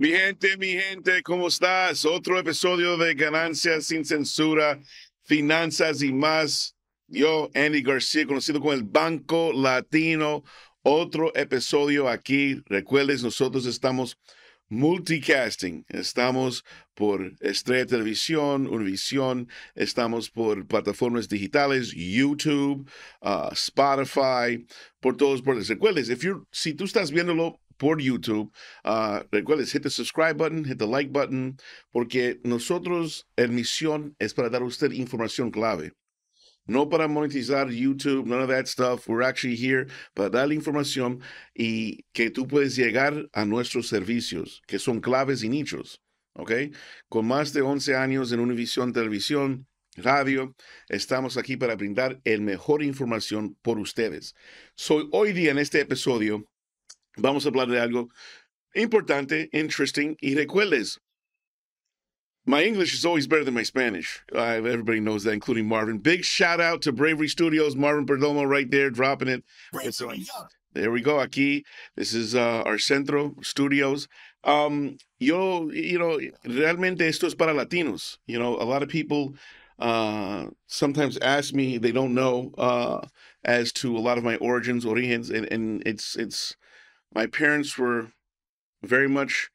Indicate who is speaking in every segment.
Speaker 1: Mi gente, mi gente, ¿cómo estás? Otro episodio de Ganancias sin Censura, Finanzas y más. Yo, Andy García, conocido como el Banco Latino. Otro episodio aquí. Recuerdes, nosotros estamos multicasting. Estamos por Estrella Televisión, Univisión, estamos por plataformas digitales, YouTube, ah, Spotify, por todos. Por... Recuerdes, si tú estás viéndolo por YouTube. Ah, Recuerden hit the subscribe button, hit the like button, porque nosotros, la misión, es para dar a usted información clave. No para monetizar YouTube, none of that stuff. We're actually here para dar información y que tú puedes llegar a nuestros servicios, que son claves y nichos. ¿Ok? Con más de 11 años en Univisión Televisión, Radio, estamos aquí para brindar el mejor información por ustedes. Soy hoy día en este episodio vamos a hablar de algo importante, interesting, y recuerdes, my English is always better than my Spanish. everybody knows that, including Marvin. Big shout out to Bravery Studios, Marvin Perdomo right there dropping it. Bravery there we go, aquí. This is uh, our Centro Studios. Um, yo, you know, realmente esto es para Latinos. You know, a lot of people uh, sometimes ask me, they don't know uh, as to a lot of my origins, origins, and, and it's, it's, My parents were very much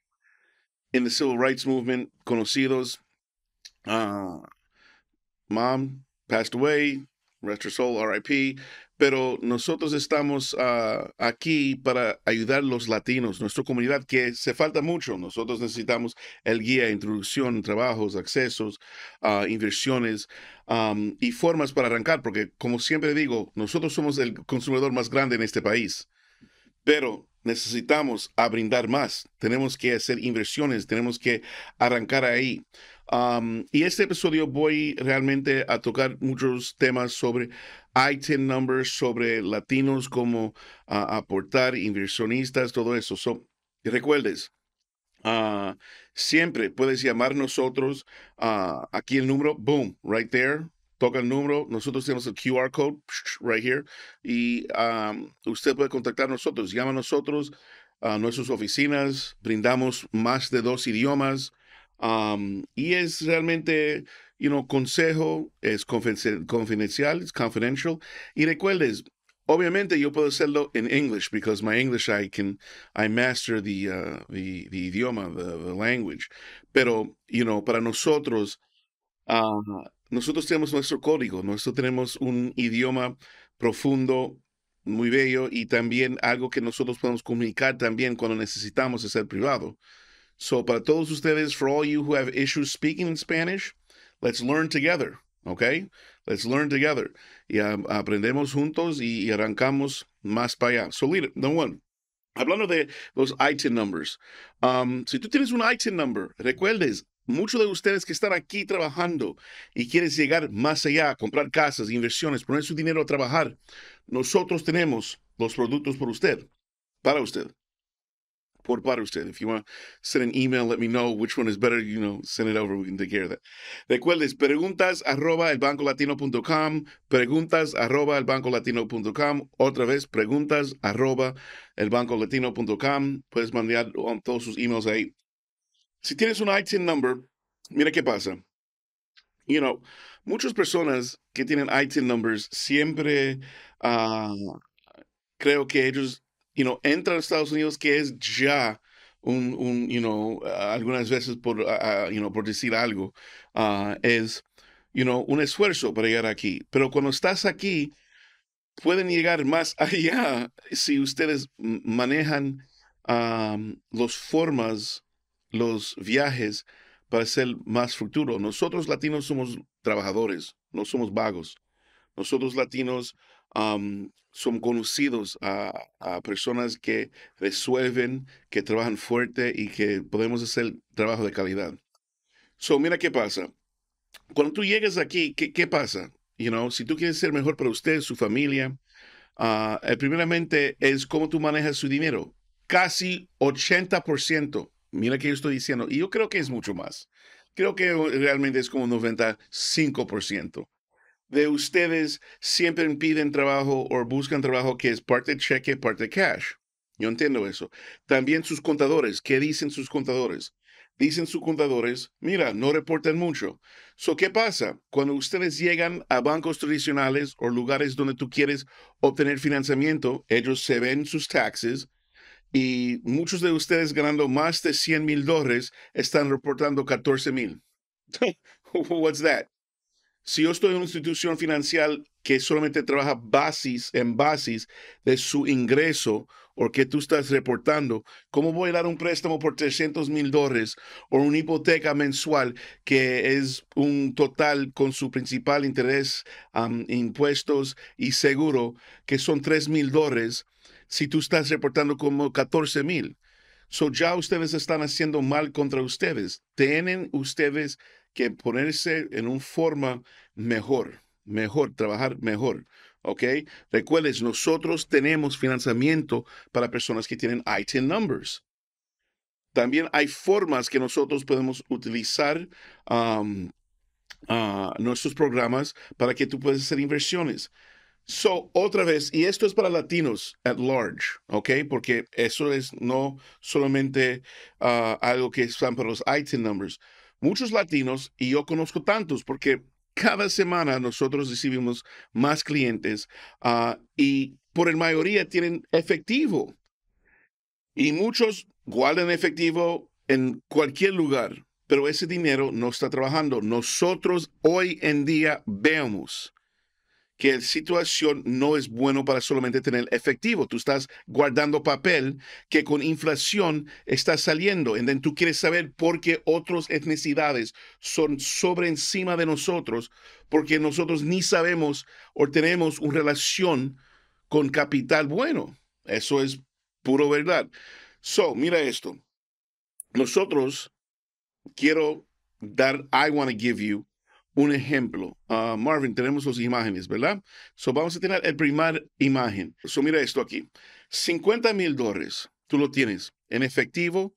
Speaker 1: in the civil rights movement, conocidos. Uh, mom passed away, rest her soul, RIP. Pero nosotros estamos uh, aquí para ayudar a los latinos, nuestra comunidad, que se falta mucho. Nosotros necesitamos el guía, introducción, trabajos, accesos, uh, inversiones um, y formas para arrancar, porque como siempre digo, nosotros somos el consumidor más grande en este país. Pero necesitamos a brindar más, tenemos que hacer inversiones, tenemos que arrancar ahí. y este episodio voy realmente a tocar muchos temas sobre item numbers, sobre latinos, cómo aportar, inversionistas, todo eso. So, recuerdes, ah, siempre puedes llamar nosotros ah, aquí el número, boom, right there, toca el número, nosotros tenemos el QR code right here y usted puede contactar nosotros, llama a nosotros, a nuestras oficinas, brindamos más de dos idiomas y es realmente, you know, consejo, es confidencial, es confidential y recuerdes, Obviamente yo puedo hacerlo en English because my English I can I master the uh, the, idioma the, language, pero you know para nosotros ah, nosotros tenemos nuestro código, nosotros tenemos un idioma profundo, muy bello, y también algo que nosotros podemos comunicar también cuando necesitamos ser privado. So, para todos ustedes, for all you who have issues speaking in Spanish, let's learn together, okay? Let's learn together. Y um, aprendemos juntos y, arrancamos más para allá. So, leader, number one. Hablando de los ITIN numbers, um, si tú tienes un ITIN number, recuerdes, muchos de ustedes que están aquí trabajando y quieren llegar más allá, comprar casas, inversiones, poner su dinero a trabajar, nosotros tenemos los productos por usted, para usted. Por para usted. If you want send an email, let me know which one is better. You know, send it over. We can take care of that. preguntas arroba elbancolatino.com. Preguntas arroba elbancolatino.com. Otra vez, preguntas arroba elbancolatino.com. Puedes mandar todos sus emails ahí. Si tienes un ITIN number, mira qué pasa. You know, muchas personas que tienen ITIN numbers siempre ah, creo que ellos, you know, entran a Estados Unidos que es ya un, un you know, algunas veces por, ah, ah, you know, por decir algo, es, you know, un esfuerzo para llegar aquí. Pero cuando estás aquí, pueden llegar más allá si ustedes manejan las formas los viajes para ser más futuro. Nosotros latinos somos trabajadores, no somos vagos. Nosotros latinos somos conocidos a, personas que resuelven, que trabajan fuerte y que podemos hacer trabajo de calidad. So, mira qué pasa. Cuando tú llegas aquí, ¿qué, pasa? You si tú quieres ser mejor para usted, su familia, ah, primeramente es cómo tú manejas su dinero. Casi 80% Mira que yo estoy diciendo, y yo creo que es mucho más. Creo que realmente es como 95% de ustedes siempre piden trabajo o buscan trabajo que es parte cheque, parte cash. Yo entiendo eso. También sus contadores. ¿Qué dicen sus contadores? Dicen sus contadores, mira, no reportan mucho. So, ¿Qué pasa? Cuando ustedes llegan a bancos tradicionales o lugares donde tú quieres obtener financiamiento, ellos se ven sus taxes y muchos de ustedes ganando más de 100 mil dólares están reportando 14 mil. What's that? Si yo estoy en una institución financiera que solamente trabaja basis en basis de su ingreso o que tú estás reportando, ¿cómo voy a dar un préstamo por 300 mil dólares o una hipoteca mensual que es un total con su principal interés, impuestos y seguro, que son 3 mil dólares? si tú estás reportando como 14 mil. So ya ustedes están haciendo mal contra ustedes. Tienen ustedes que ponerse en una forma mejor, mejor, trabajar mejor. ¿Ok? Recuerdes, nosotros tenemos financiamiento para personas que tienen ITIN numbers. También hay formas que nosotros podemos utilizar um, uh, nuestros programas para que tú puedas hacer inversiones. So, otra vez, y esto es para latinos at large, ¿ok? Porque eso es no solamente ah, algo que están para los IT numbers. Muchos latinos, y yo conozco tantos, porque cada semana nosotros recibimos más clientes ah, y por el mayoría tienen efectivo. Y muchos guardan efectivo en cualquier lugar, pero ese dinero no está trabajando. Nosotros hoy en día vemos que la situación no es bueno para solamente tener efectivo. Tú estás guardando papel que con inflación está saliendo. Y tú quieres saber por qué otras etnicidades son sobre encima de nosotros, porque nosotros ni sabemos o tenemos una relación con capital bueno. Eso es puro verdad. So, mira esto. Nosotros quiero dar, I want to give you un ejemplo. Ah, Marvin, tenemos sus imágenes, ¿verdad? So, vamos a tener el primer imagen. So, mira esto aquí. 50 mil dólares, tú lo tienes en efectivo,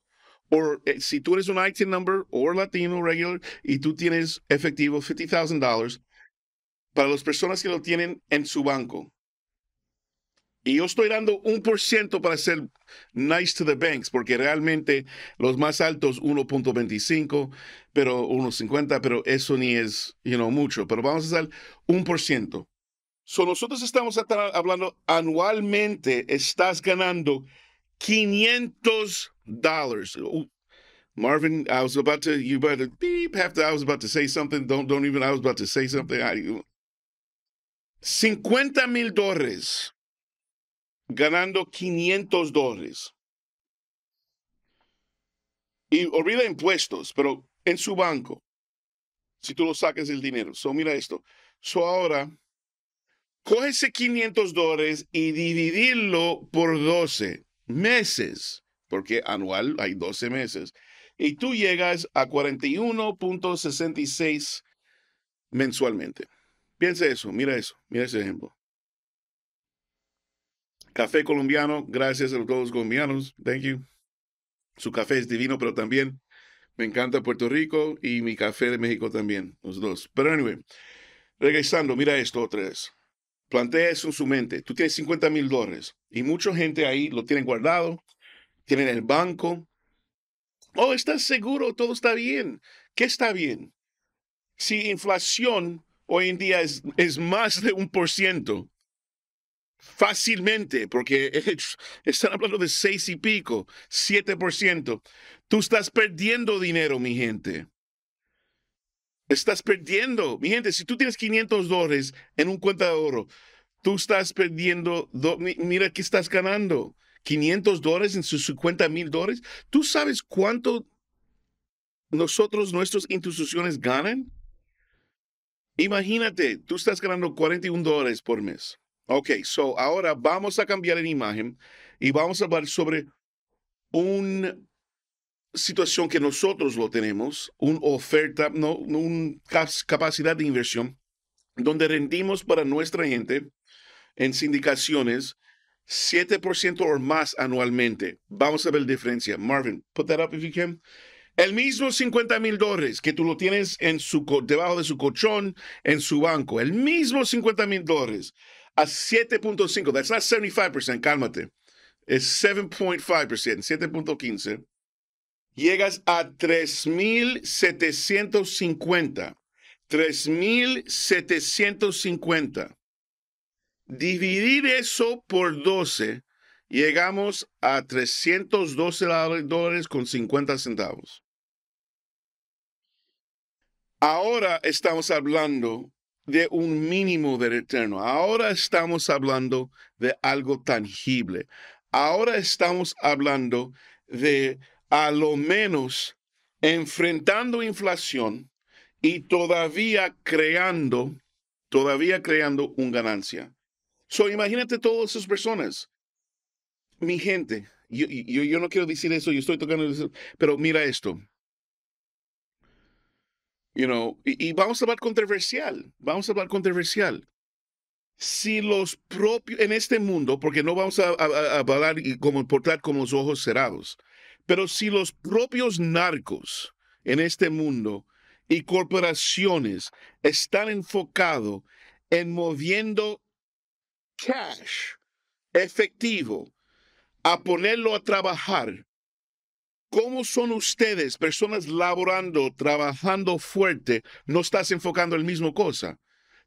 Speaker 1: o eh, si tú eres un IT number o latino regular y tú tienes efectivo $50,000, para las personas que lo tienen en su banco, y yo estoy dando un por ciento para ser nice to the banks, porque realmente los más altos 1.25, pero 1.50, pero eso ni es you mucho. Pero vamos a hacer un por ciento. So nosotros estamos hablando anualmente, estás ganando 500 dólares. Marvin, I was about to, you better beep I was about to say something. Don't, even, I was about to say something. 50 mil dólares ganando 500 dólares. Y olvida impuestos, pero en su banco, si tú lo saques el dinero. So, mira esto. So, ahora, coge ese 500 dólares y dividirlo por 12 meses, porque anual hay 12 meses. Y tú llegas a 41.66 mensualmente. Piensa eso, mira eso, mira ese ejemplo. Café colombiano, gracias a todos los colombianos. Thank you. Su café es divino, pero también me encanta Puerto Rico y mi café de México también, los dos. Pero anyway, regresando, mira esto otra vez. Plantea eso en su mente. Tú tienes 50 mil dólares y mucha gente ahí lo tienen guardado, tienen el banco. Oh, estás seguro, todo está bien. ¿Qué está bien? Si inflación hoy en día es, es más de un por ciento, fácilmente, porque están hablando de seis y pico, siete por ciento. Tú estás perdiendo dinero, mi gente. Estás perdiendo, mi gente, si tú tienes 500 dólares en un cuenta de oro, tú estás perdiendo, mira qué estás ganando, 500 dólares en sus 50 mil dólares. ¿Tú sabes cuánto nosotros, nuestras instituciones ganan? Imagínate, tú estás ganando 41 dólares por mes. Ok, so ahora vamos a cambiar en imagen y vamos a hablar sobre una situación que nosotros lo tenemos, una oferta, no, una capacidad de inversión, donde rendimos para nuestra gente en sindicaciones 7% o más anualmente. Vamos a ver la diferencia. Marvin, put that up if you can. El mismo 50 mil dólares que tú lo tienes en su, debajo de su colchón, en su banco. El mismo 50 mil dólares a 7.5. That's not 75%, cálmate. Es 7.5%, 7.15. Llegas a 3.750. 3.750. Dividir eso por 12, llegamos a 312 dólares con 50 centavos. Ahora estamos hablando de un mínimo del eterno. Ahora estamos hablando de algo tangible. Ahora estamos hablando de a lo menos enfrentando inflación y todavía creando, todavía creando un ganancia. So, imagínate todas esas personas. Mi gente, yo, yo, yo no quiero decir eso, yo estoy tocando, pero mira esto y, vamos a hablar controversial, vamos a hablar controversial. Si los propios, en este mundo, porque no vamos a, hablar y como, portar con los ojos cerrados, pero si los propios narcos en este mundo y corporaciones están enfocados en moviendo cash, efectivo, a ponerlo a trabajar ¿Cómo son ustedes, personas laborando, trabajando fuerte? No estás enfocando el mismo cosa.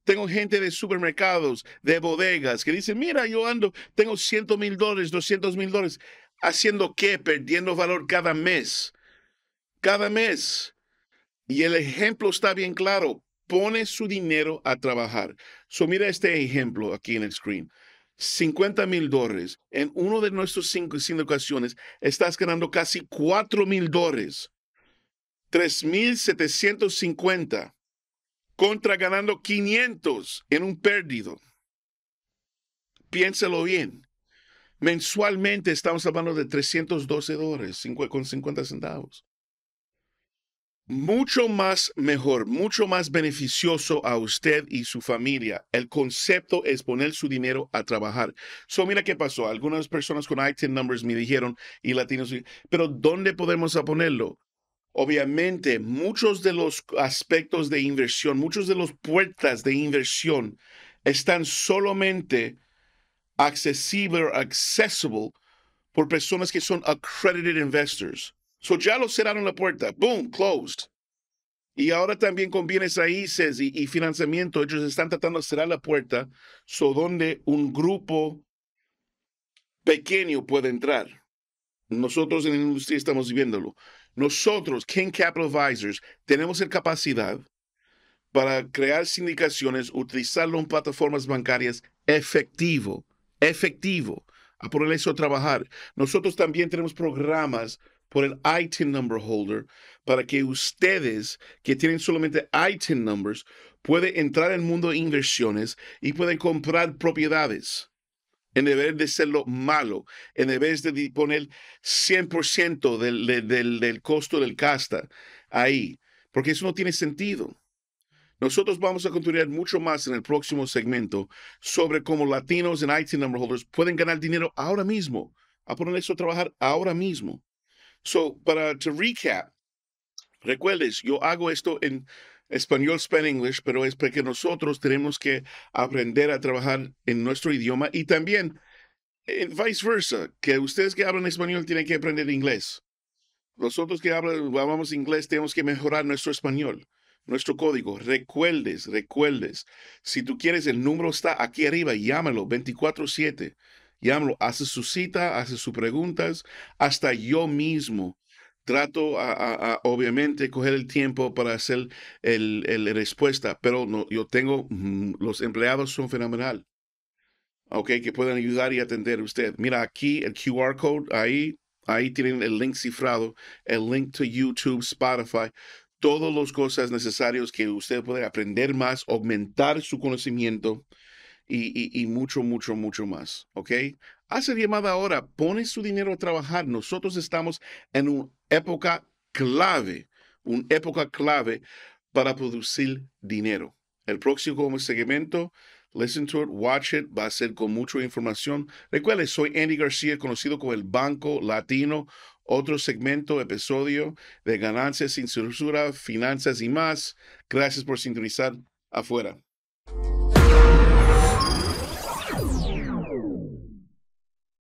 Speaker 1: Tengo gente de supermercados, de bodegas, que dicen, mira, yo ando, tengo 100 mil dólares, 200 mil dólares. ¿Haciendo qué? Perdiendo valor cada mes. Cada mes. Y el ejemplo está bien claro. Pone su dinero a trabajar. So, mira este ejemplo aquí en el screen. 50 mil dólares en uno de nuestros cinco, cinco ocasiones, estás ganando casi 4 mil dólares. 3,750 contra ganando 500 en un perdido. Piénselo bien. Mensualmente estamos hablando de 312 dólares con 50 centavos mucho más mejor, mucho más beneficioso a usted y su familia. El concepto es poner su dinero a trabajar. So, mira qué pasó. Algunas personas con ITIN numbers me dijeron, y latinos, pero ¿dónde podemos ponerlo? Obviamente, muchos de los aspectos de inversión, muchos de las puertas de inversión están solamente accesible, accessible por personas que son accredited investors. So ya lo cerraron la puerta. Boom, closed. Y ahora también con bienes raíces y, y, financiamiento, ellos están tratando de cerrar la puerta, so donde un grupo pequeño puede entrar. Nosotros en la industria estamos viéndolo. Nosotros, King Capital Advisors, tenemos la capacidad para crear sindicaciones, utilizarlo en plataformas bancarias efectivo, efectivo, a poner eso trabajar. Nosotros también tenemos programas por el ITIN number holder para que ustedes que tienen solamente ITIN numbers pueden entrar en el mundo de inversiones y pueden comprar propiedades en vez de lo malo, en vez de poner 100% del, del, del costo del casta ahí, porque eso no tiene sentido. Nosotros vamos a continuar mucho más en el próximo segmento sobre cómo latinos en ITIN number holders pueden ganar dinero ahora mismo, a poner eso a trabajar ahora mismo. So, para to recap, recuerdes, yo hago esto en español, span English, pero es porque nosotros tenemos que aprender a trabajar en nuestro idioma y también en eh, vice versa, que ustedes que hablan español tienen que aprender inglés. Nosotros que hablamos inglés tenemos que mejorar nuestro español, nuestro código. Recuerdes, recuerdes. Si tú quieres, el número está aquí arriba, llámalo 24 siete. Y hace su cita, hace sus preguntas, hasta yo mismo trato a, obviamente coger el tiempo para hacer el, respuesta, pero no, yo tengo, mm, los empleados son fenomenal. Ok, que pueden ayudar y atender a usted. Mira aquí el QR code, ahí, ahí tienen el link cifrado, el link to YouTube, Spotify, todas las cosas necesarias que usted puede aprender más, aumentar su conocimiento y, mucho, mucho, mucho más. ¿Ok? Hace llamada ahora, pone su dinero a trabajar. Nosotros estamos en una época clave, una época clave para producir dinero. El próximo segmento, listen to it, watch it, va a ser con mucha información. Recuerde, soy Andy García, conocido como el Banco Latino. Otro segmento, episodio de Ganancias sin Censura, Finanzas y más. Gracias por sintonizar afuera.